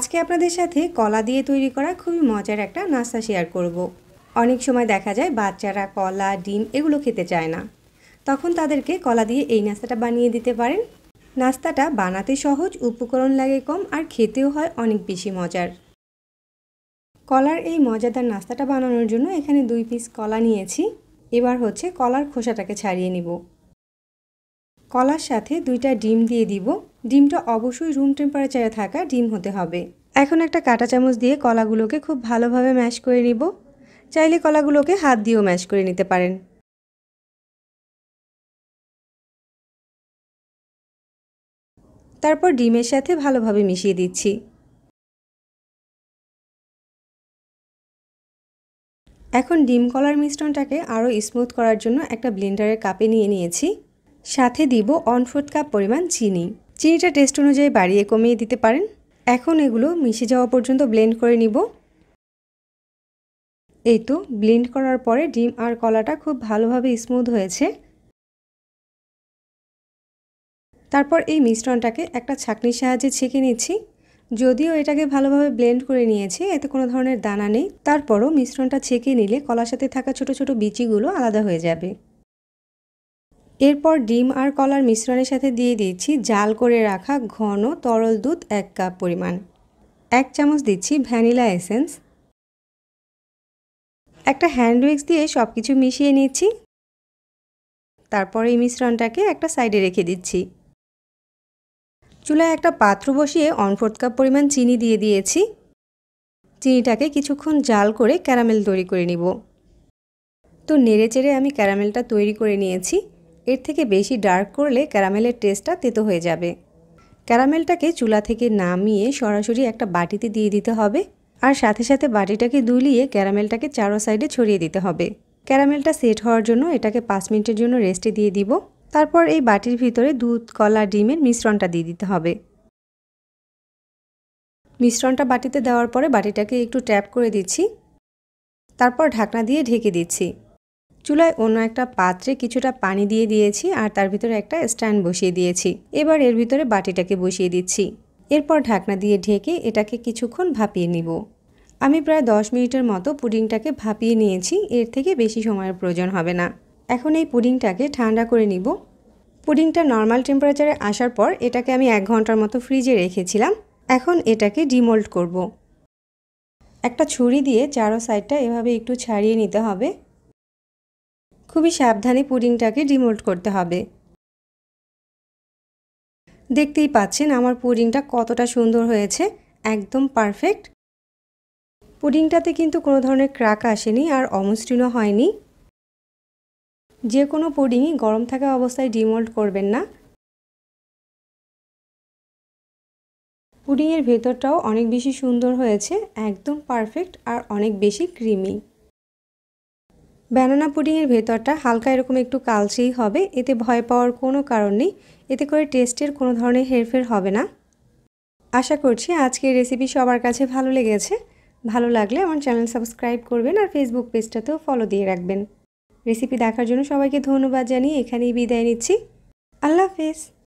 আজকে আপনাদের সাথে কলা দিয়ে তৈরি করা খুবই মজার একটা নাস্তা শেয়ার করব। অনেক সময় দেখা যায় বাচ্চারা কলা ডিম এগুলো খেতে চায় না তখন তাদেরকে কলা দিয়ে এই নাস্তাটা বানিয়ে দিতে পারেন নাস্তাটা বানাতে সহজ উপকরণ লাগে কম আর খেতেও হয় অনেক বেশি মজার কলার এই মজাদার নাস্তাটা বানানোর জন্য এখানে দুই পিস কলা নিয়েছি এবার হচ্ছে কলার খোসাটাকে ছাড়িয়ে নিব কলার সাথে দুইটা ডিম দিয়ে দিব ডিমটা অবশ্যই রুম টেম্পারেচারে থাকা ডিম হতে হবে এখন একটা কাঁটা চামচ দিয়ে কলাগুলোকে খুব ভালোভাবে ম্যাশ করে নিব চাইলে কলাগুলোকে হাত দিয়েও ম্যাশ করে নিতে পারেন তারপর ডিমের সাথে ভালোভাবে মিশিয়ে দিচ্ছি এখন ডিম কলার মিশ্রণটাকে আরও স্মুথ করার জন্য একটা ব্লেন্ডারের কাপে নিয়ে নিয়েছি সাথে দিব অনফুট কাপ পরিমাণ চিনি চিনিটা টেস্ট অনুযায়ী বাড়িয়ে কমিয়ে দিতে পারেন এখন এগুলো মিশে যাওয়া পর্যন্ত ব্লেন্ড করে নিব এই তো ব্লেন্ড করার পরে ডিম আর কলাটা খুব ভালোভাবে স্মুথ হয়েছে তারপর এই মিশ্রণটাকে একটা ছাঁকনির সাহায্যে ছেঁকে নিচ্ছি যদিও এটাকে ভালোভাবে ব্লেন্ড করে নিয়েছি এতে কোনো ধরনের দানা নেই তারপরও মিশ্রণটা ছেঁকে নিলে কলার সাথে থাকা ছোট ছোট বিচিগুলো আলাদা হয়ে যাবে এরপর ডিম আর কলার মিশ্রণের সাথে দিয়ে দিচ্ছি জাল করে রাখা ঘন তরল দুধ এক কাপ পরিমাণ এক চামচ দিচ্ছি ভ্যানিলা এসেন্স একটা হ্যান্ড উইক্স দিয়ে সব কিছু মিশিয়ে নিচ্ছি তারপর এই মিশ্রণটাকে একটা সাইডে রেখে দিচ্ছি চুলায় একটা পাত্র বসিয়ে ফোর্থ কাপ পরিমাণ চিনি দিয়ে দিয়েছি চিনিটাকে কিছুক্ষণ জাল করে ক্যারামেল তৈরি করে নিব তো নেড়ে চেড়ে আমি ক্যারামেলটা তৈরি করে নিয়েছি এর থেকে বেশি ডার্ক করলে ক্যারামেলের টেস্টটা তেতো হয়ে যাবে ক্যারামেলটাকে চুলা থেকে নামিয়ে সরাসরি একটা বাটিতে দিয়ে দিতে হবে আর সাথে সাথে বাটিটাকে দুলিয়ে ক্যারামেলটাকে চারো সাইডে ছড়িয়ে দিতে হবে ক্যারামেলটা সেট হওয়ার জন্য এটাকে পাঁচ মিনিটের জন্য রেস্টে দিয়ে দিব তারপর এই বাটির ভিতরে দুধ কলা ডিমের মিশ্রণটা দিয়ে দিতে হবে মিশ্রণটা বাটিতে দেওয়ার পরে বাটিটাকে একটু ট্যাপ করে দিচ্ছি তারপর ঢাকনা দিয়ে ঢেকে দিচ্ছি চুলায় অন্য একটা পাত্রে কিছুটা পানি দিয়ে দিয়েছি আর তার ভিতরে একটা স্ট্যান্ড বসিয়ে দিয়েছি এবার এর ভিতরে বাটিটাকে বসিয়ে দিচ্ছি এরপর ঢাকনা দিয়ে ঢেকে এটাকে কিছুক্ষণ ভাপিয়ে নিব আমি প্রায় 10 মিনিটের মতো পুডিংটাকে ভাপিয়ে নিয়েছি এর থেকে বেশি সময়ের প্রয়োজন হবে না এখন এই পুডিংটাকে ঠান্ডা করে নিব পুডিংটা নর্মাল টেম্পারেচারে আসার পর এটাকে আমি এক ঘন্টার মতো ফ্রিজে রেখেছিলাম এখন এটাকে ডিমোল্ড করব। একটা ছুরি দিয়ে চারো সাইডটা এভাবে একটু ছাড়িয়ে নিতে হবে খুবই সাবধানে পুডিংটাকে ডিমোল্ড করতে হবে দেখতেই পাচ্ছেন আমার পুডিংটা কতটা সুন্দর হয়েছে একদম পারফেক্ট পুডিংটাতে কিন্তু কোনো ধরনের ক্রাক আসেনি আর অমসৃণ হয়নি যে কোনো পুডিংই গরম থাকা অবস্থায় ডিমোল্ড করবেন না পুডিংয়ের ভেতরটাও অনেক বেশি সুন্দর হয়েছে একদম পারফেক্ট আর অনেক বেশি ক্রিমি ব্যানানা পুডিংয়ের ভেতরটা হালকা এরকম একটু কালচেই হবে এতে ভয় পাওয়ার কোনো কারণ নেই এতে করে টেস্টের কোনো ধরনের হেরফের হবে না আশা করছি আজকের রেসিপি সবার কাছে ভালো লেগেছে ভালো লাগলে আমার চ্যানেল সাবস্ক্রাইব করবেন আর ফেসবুক পেজটাতেও ফলো দিয়ে রাখবেন রেসিপি দেখার জন্য সবাইকে ধন্যবাদ জানিয়ে এখানেই বিদায় নিচ্ছি আল্লাহ হাফেজ